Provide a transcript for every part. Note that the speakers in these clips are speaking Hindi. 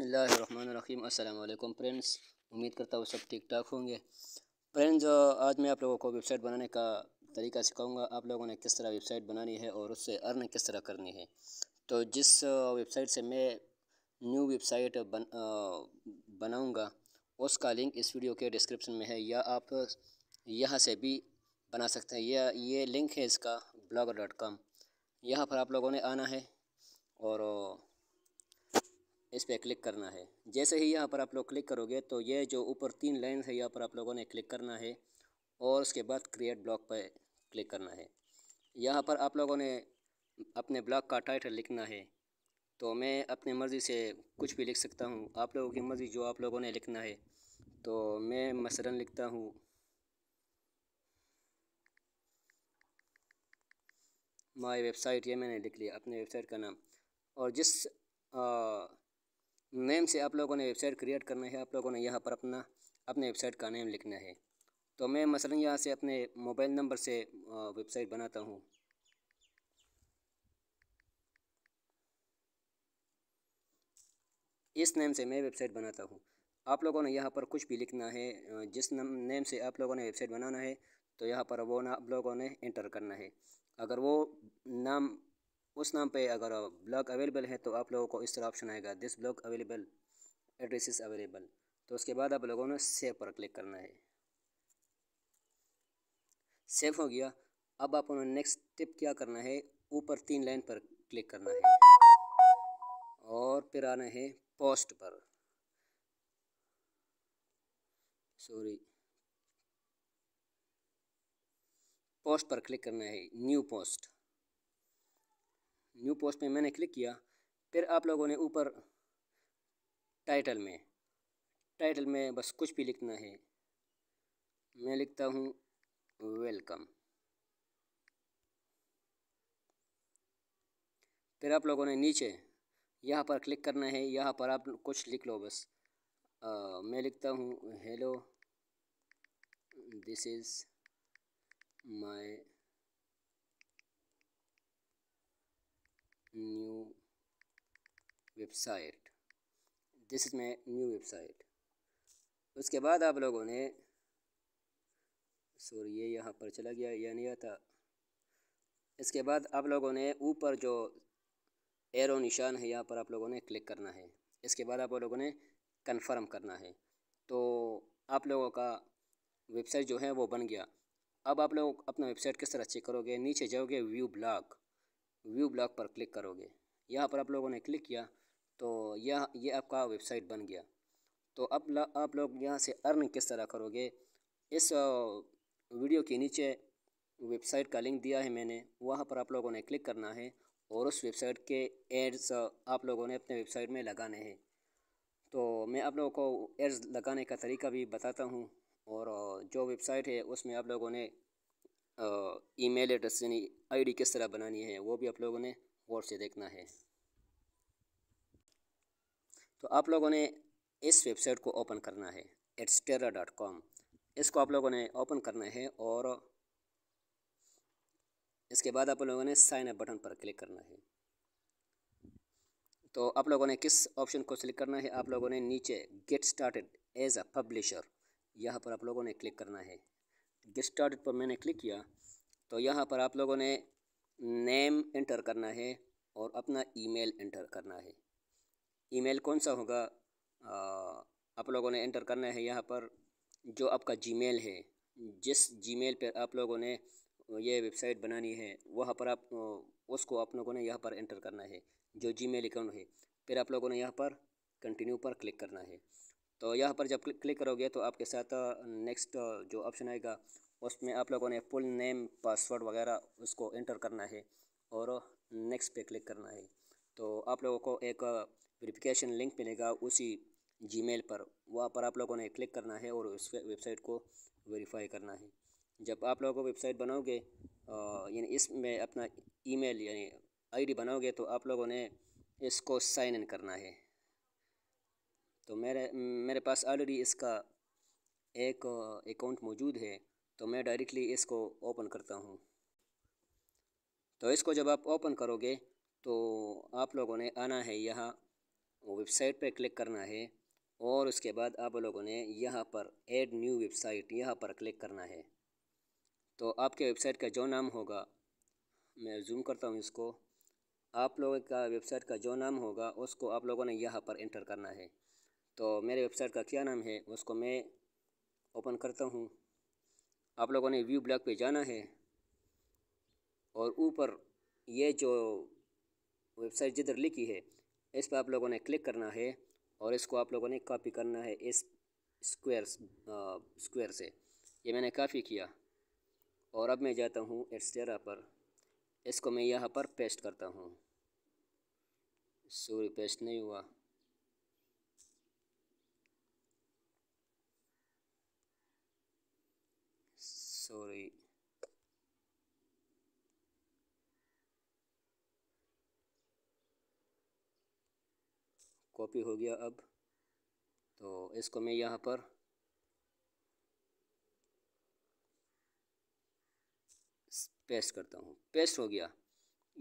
बसमीम अल्लाम फ्रेंड्स उम्मीद करता हूँ सब ठीक ठाक होंगे फ्रेंड्स आज मैं आप लोगों को वेबसाइट बनाने का तरीका सिखाऊंगा आप लोगों ने किस तरह वेबसाइट बनानी है और उससे अर्न किस तरह करनी है तो जिस वेबसाइट से मैं न्यू वेबसाइट बन बनाऊँगा उसका लिंक इस वीडियो के डिस्क्रिप्शन में है या आप यहाँ से भी बना सकते हैं या ये लिंक है इसका ब्लॉगर डॉट कॉम यहाँ पर आप लोगों ने आना है और इस पर क्लिक करना है जैसे ही यहाँ पर आप लोग क्लिक करोगे तो ये जो ऊपर तीन लाइन है यहाँ पर आप लोगों ने क्लिक करना है और उसके बाद क्रिएट ब्लॉक पर क्लिक करना है यहाँ पर आप लोगों ने अपने ब्लॉक का टाइटल लिखना है तो मैं अपनी मर्ज़ी से कुछ भी लिख सकता हूँ आप लोगों की मर्ज़ी जो आप लोगों ने लिखना है तो मैं मसलन लिखता हूँ माय वेबसाइट ये मैंने लिख लिया अपने वेबसाइट का नाम और जिस आ, नेम से आप लोगों ने वेबसाइट क्रिएट करना है आप लोगों ने यहाँ पर अपना अपने वेबसाइट का नेम लिखना है तो मैं मसलन यहाँ से अपने मोबाइल नंबर से वेबसाइट बनाता हूँ इस नेम से मैं वेबसाइट बनाता हूँ आप लोगों ने यहाँ पर कुछ भी लिखना है जिस नेम से आप लोगों ने वेबसाइट बनाना है तो यहाँ पर वो ना आप लोगों ने इंटर करना है अगर वो नाम उस नाम पे अगर ब्लॉक अवेलेबल है तो आप लोगों को इस तरह ऑप्शन आएगा this block available is available तो उसके बाद आप लोगों ने सेव पर क्लिक करना है सेव हो गया अब आप उन्होंने नेक्स्ट टिप क्या करना है ऊपर तीन लाइन पर क्लिक करना है और फिर आना है पोस्ट पर सॉरी पोस्ट पर क्लिक करना है न्यू पोस्ट न्यू पोस्ट में मैंने क्लिक किया फिर आप लोगों ने ऊपर टाइटल में टाइटल में बस कुछ भी लिखना है मैं लिखता हूँ वेलकम फिर आप लोगों ने नीचे यहाँ पर क्लिक करना है यहाँ पर आप कुछ लिख लो बस आ, मैं लिखता हूँ hello this is my new website this is my new website उसके बाद आप लोगों ने सॉरी ये यहाँ पर चला गया या नहीं आता इसके बाद आप लोगों ने ऊपर जो एरो निशान है यहाँ पर आप लोगों ने क्लिक करना है इसके बाद आप लोगों ने कंफर्म करना है तो आप लोगों का वेबसाइट जो है वो बन गया अब आप लोग अपना वेबसाइट किस तरह चेक करोगे नीचे जाओगे व्यू ब्लॉग व्यू ब्लॉक पर क्लिक करोगे यहाँ पर आप लोगों ने क्लिक किया तो यह ये आपका वेबसाइट बन गया तो अब ल, आप लोग यहाँ से अर्न किस तरह करोगे इस वीडियो के नीचे वेबसाइट का लिंक दिया है मैंने वहाँ पर आप लोगों ने क्लिक करना है और उस वेबसाइट के एड्स आप लोगों ने अपने वेबसाइट में लगाने हैं तो मैं आप लोगों को एड्स लगाने का तरीका भी बताता हूँ और जो वेबसाइट है उसमें आप लोगों ने ईमेल एड्रेस यानी आईडी किस तरह बनानी है वो भी आप लोगों ने गौर से देखना है तो आप लोगों ने इस वेबसाइट को ओपन करना है एट्सटेरा डॉट कॉम इसको आप लोगों ने ओपन करना है और इसके बाद आप लोगों ने साइन अप बटन पर क्लिक करना है तो आप लोगों ने किस ऑप्शन को सिलेक्ट करना है आप लोगों ने नीचे get started as a publisher यहाँ पर आप लोगों ने क्लिक करना है गेट स्टार्ट पर मैंने क्लिक किया तो यहाँ पर आप लोगों ने नेम एंटर करना है और अपना ईमेल एंटर करना है ईमेल कौन सा होगा आप लोगों ने एंटर करना है यहाँ पर जो आपका जीमेल है जिस जीमेल पर आप लोगों ने ये वेबसाइट बनानी है वहाँ पर आप उसको आप लोगों ने यहाँ पर एंटर करना है जो जीमेल अकाउंट है फिर आप लोगों ने यहाँ पर कंटिन्यू पर क्लिक करना है तो यहाँ पर जब क्लिक करोगे तो आपके साथ नेक्स्ट जो ऑप्शन आएगा उसमें आप लोगों ने फुल नेम पासवर्ड वगैरह उसको एंटर करना है और नेक्स्ट पे क्लिक करना है तो आप लोगों को एक वेरिफिकेशन लिंक मिलेगा उसी जीमेल पर वहाँ पर आप लोगों ने क्लिक करना है और उस वेबसाइट को वेरीफाई करना है जब आप लोगों को वेबसाइट बनाओगे यानी इसमें अपना ईमेल यानी आईडी बनाओगे तो आप लोगों ने इसको साइन इन करना है तो मेरे मेरे पास ऑलरेडी इसका एक अकाउंट मौजूद है तो मैं डायरेक्टली इसको ओपन करता हूँ तो इसको जब आप ओपन करोगे तो आप लोगों ने आना है यहाँ वेबसाइट पर क्लिक करना है और उसके बाद आप लोगों ने यहाँ पर ऐड न्यू वेबसाइट यहाँ पर क्लिक करना है तो आपके वेबसाइट का जो नाम होगा मैं जूम करता हूँ इसको आप लोगों का वेबसाइट का जो नाम होगा उसको आप लोगों ने यहाँ पर इंटर करना है तो मेरे वेबसाइट का क्या नाम है उसको मैं ओपन करता हूँ आप लोगों ने व्यू ब्लॉक पे जाना है और ऊपर ये जो वेबसाइट जिधर लिखी है इस पर आप लोगों ने क्लिक करना है और इसको आप लोगों ने कॉपी करना है इस स्क्वायर स्क्वायर से ये मैंने काफ़ी किया और अब मैं जाता हूँ एट्सटेरा पर इसको मैं यहाँ पर पेस्ट करता हूँ सॉरी पेस्ट नहीं हुआ सॉरी कॉपी हो गया अब तो इसको मैं यहाँ पर पेस्ट करता हूँ पेस्ट हो गया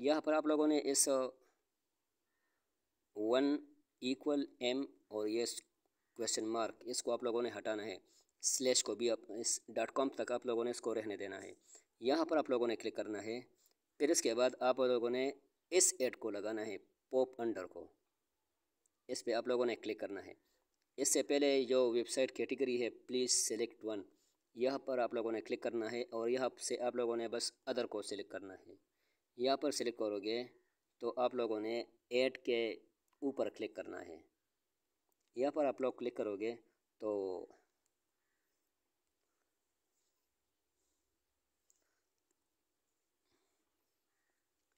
यहाँ पर आप लोगों ने इस वन इक्वल एम और ये क्वेश्चन मार्क इसको आप लोगों ने हटाना है स्लेश को भी आप इस डॉट कॉम तक आप लोगों ने इसको रहने देना है यहाँ पर आप लोगों ने क्लिक करना है फिर इसके बाद आप लोगों ने इस एड को लगाना है पॉप अंडर को इस पर आप लोगों ने क्लिक करना है इससे पहले जो वेबसाइट कैटेगरी है प्लीज़ सेलेक्ट वन यहाँ पर आप लोगों ने क्लिक करना है और यहाँ से आप लोगों ने बस अदर को सिलेक्ट करना है यहाँ पर सिलेक्ट करोगे तो आप लोगों ने एड के ऊपर क्लिक करना है यहाँ पर आप लोग क्लिक करोगे तो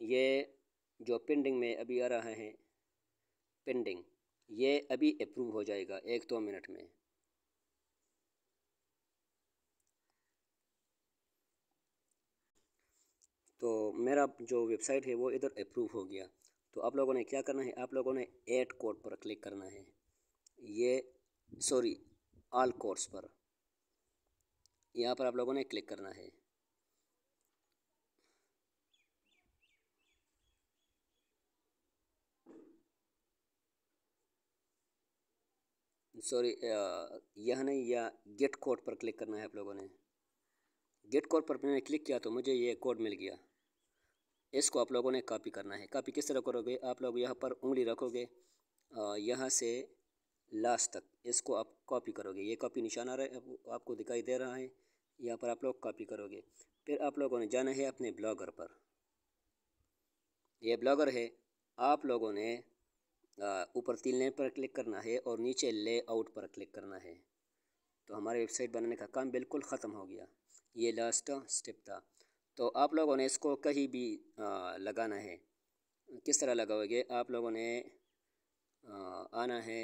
ये जो पेंडिंग में अभी आ रहा है पेंडिंग ये अभी अप्रूव हो जाएगा एक दो तो मिनट में तो मेरा जो वेबसाइट है वो इधर अप्रूव हो गया तो आप लोगों ने क्या करना है आप लोगों ने एड कोड पर क्लिक करना है ये सॉरी ऑल कोर्स पर यहाँ पर आप लोगों ने क्लिक करना है सॉरी यह नहीं या गेट कोड पर क्लिक करना है आप लोगों ने गेट कोड पर मैंने क्लिक किया तो मुझे ये कोड मिल गया इसको आप लोगों ने कॉपी करना है कॉपी किस तरह करोगे आप लोग यहाँ पर उंगली रखोगे यहाँ से लास्ट तक इसको आप कॉपी करोगे ये कॉपी निशान आ रहा है आपको दिखाई दे रहा है यहाँ पर आप लोग कॉपी करोगे फिर आप लोगों ने जाना है अपने ब्लॉगर पर यह ब्लॉगर है आप लोगों ने ऊपर तीन लेन पर क्लिक करना है और नीचे लेआउट पर क्लिक करना है तो हमारे वेबसाइट बनाने का काम बिल्कुल ख़त्म हो गया ये लास्ट स्टेप था तो आप लोगों ने इसको कहीं भी आ, लगाना है किस तरह लगाओगे आप लोगों ने आ, आना है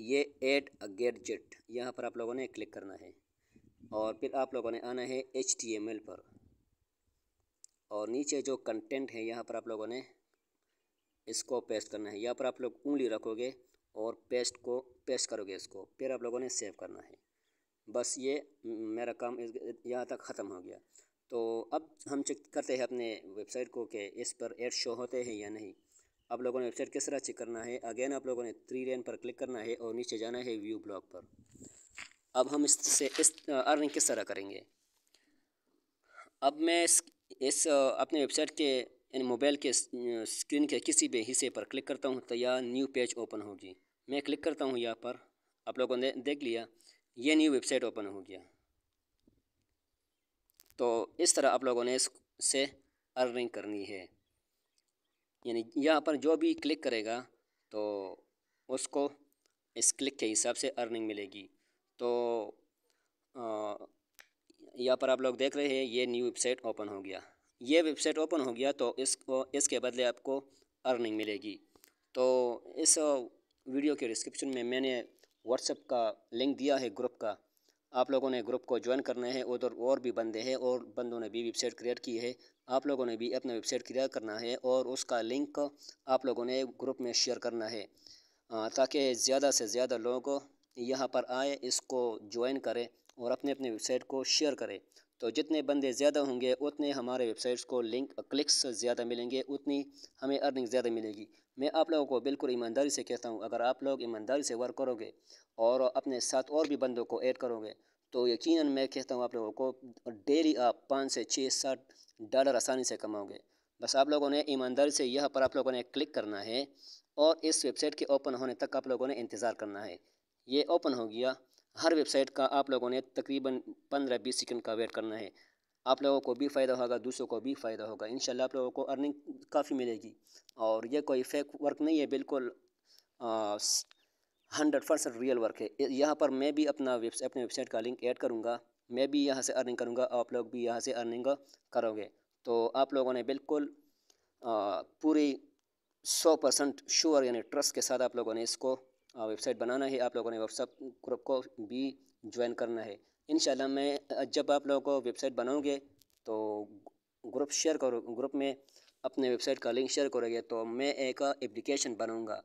ये एड जेट यहाँ पर आप लोगों ने क्लिक करना है और फिर आप लोगों ने आना है एच पर और नीचे जो कंटेंट है यहाँ पर आप लोगों ने इसको पेस्ट करना है यहाँ पर आप लोग उंगली रखोगे और पेस्ट को पेस्ट करोगे इसको फिर आप लोगों ने सेव करना है बस ये मेरा काम यहाँ तक ख़त्म हो गया तो अब हम चेक करते हैं अपने वेबसाइट को कि इस पर एड शो होते हैं या नहीं आप लोगों ने वेबसाइट किस तरह चेक करना है अगेन आप लोगों ने थ्री रेन पर क्लिक करना है और नीचे जाना है व्यू ब्लॉग पर अब हम इससे इस अर्निंग किस तरह करेंगे अब मैं इस इस अपने वेबसाइट के यानी मोबाइल के स्क्रीन के किसी भी हिस्से पर क्लिक करता हूँ तो यह न्यू पेज ओपन होगी मैं क्लिक करता हूँ यहाँ पर आप लोगों ने देख लिया ये न्यू वेबसाइट ओपन हो गया तो इस तरह आप लोगों ने इससे अर्निंग करनी है यानी यहाँ पर जो भी क्लिक करेगा तो उसको इस क्लिक के हिसाब से अर्निंग मिलेगी तो यहाँ पर आप लोग देख रहे हैं ये न्यू वेबसाइट ओपन हो गया ये वेबसाइट ओपन हो गया तो इसको इसके बदले आपको अर्निंग मिलेगी तो इस वीडियो के डिस्क्रिप्शन में मैंने व्हाट्सएप का लिंक दिया है ग्रुप का आप लोगों ने ग्रुप को ज्वाइन करना है उधर और भी बंदे हैं और बंदों ने भी वेबसाइट क्रिएट की है आप लोगों ने भी अपना वेबसाइट क्रिएट करना है और उसका लिंक आप लोगों ने ग्रुप में शेयर करना है ताकि ज़्यादा से ज़्यादा लोग यहाँ पर आए इसको ज्वाइन करें और अपने अपने वेबसाइट को शेयर करें तो जितने बंदे ज़्यादा होंगे उतने हमारे वेबसाइट्स को लिंक क्लिक्स ज़्यादा मिलेंगे उतनी हमें अर्निंग ज़्यादा मिलेगी मैं आप लोगों को बिल्कुल ईमानदारी से कहता हूँ अगर आप लोग ईमानदारी से वर्क करोगे और अपने साथ और भी बंदों को ऐड करोगे तो यकीन मैं कहता हूँ आप लोगों को डेली आप पाँच से छः सात डॉलर आसानी से कमाओगे बस आप लोगों ने ईमानदारी से यह पर आप लोगों ने क्लिक करना है और इस वेबसाइट के ओपन होने तक आप लोगों ने इंतज़ार करना है ये ओपन हो गया हर वेबसाइट का आप लोगों ने तकरीबन पंद्रह बीस सेकंड का वेट करना है आप लोगों को भी फ़ायदा होगा दूसरों को भी फ़ायदा होगा इन आप लोगों को अर्निंग काफ़ी मिलेगी और यह कोई फेक वर्क नहीं है बिल्कुल हंड्रेड परसेंट रियल वर्क है यहाँ पर मैं भी अपना वेब अपने वेबसाइट का लिंक ऐड करूँगा मैं भी यहाँ से अर्निंग करूँगा आप लोग भी यहाँ से अर्निंग करोगे तो आप लोगों ने बिल्कुल पूरी सौ परसेंट श्योर यानी ट्रस्ट के साथ आप लोगों ने इसको वेबसाइट बनाना है आप लोगों ने व्हाट्सअप ग्रुप को भी ज्वाइन करना है इन मैं जब आप लोगों को वेबसाइट बनाओगे तो ग्रुप शेयर करो ग्रुप में अपने वेबसाइट का लिंक शेयर करोगे तो मैं एक एप्लीकेशन बनाऊंगा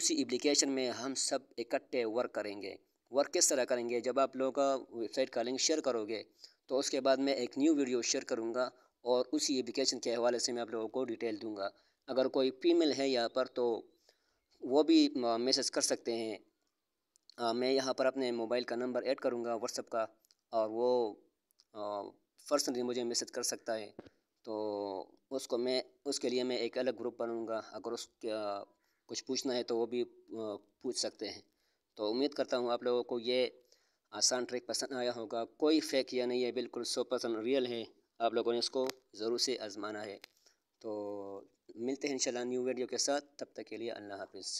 उसी एप्लीकेशन में हम सब इकट्ठे वर्क करेंगे वर्क किस तरह करेंगे जब आप लोग वेबसाइट का लिंक शेयर करोगे तो उसके बाद मैं एक न्यू वीडियो शेयर करूँगा और उसी एप्लीकेशन के हवाले से मैं आप लोगों को डिटेल दूँगा अगर कोई फीमेल है यहाँ पर तो वो भी मैसेज कर सकते हैं आ, मैं यहाँ पर अपने मोबाइल का नंबर ऐड करूँगा व्हाट्सअप का और वो पर्सनली मुझे मैसेज कर सकता है तो उसको मैं उसके लिए मैं एक अलग ग्रुप बनाऊँगा अगर उसके आ, कुछ पूछना है तो वो भी पूछ सकते हैं तो उम्मीद करता हूँ आप लोगों को ये आसान ट्रिक पसंद आया होगा कोई फेक या नहीं है बिल्कुल सौ रियल है आप लोगों ने इसको ज़रूर से आज़माना है तो मिलते हैं इंशाल्लाह न्यू वीडियो के साथ तब तक के लिए अल्लाह हाफिज़